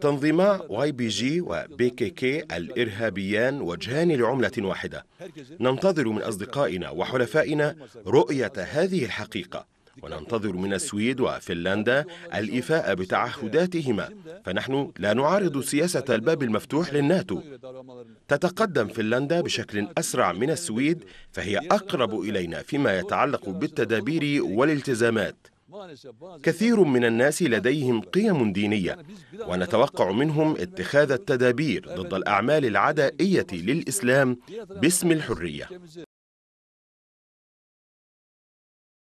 تنظيما واي بي جي وبي كي كي الإرهابيان وجهان لعملة واحدة ننتظر من أصدقائنا وحلفائنا رؤية هذه الحقيقة وننتظر من السويد وفنلندا الايفاء بتعهداتهما فنحن لا نعارض سياسة الباب المفتوح للناتو تتقدم فنلندا بشكل أسرع من السويد فهي أقرب إلينا فيما يتعلق بالتدابير والالتزامات كثير من الناس لديهم قيم دينيه ونتوقع منهم اتخاذ التدابير ضد الاعمال العدائيه للاسلام باسم الحريه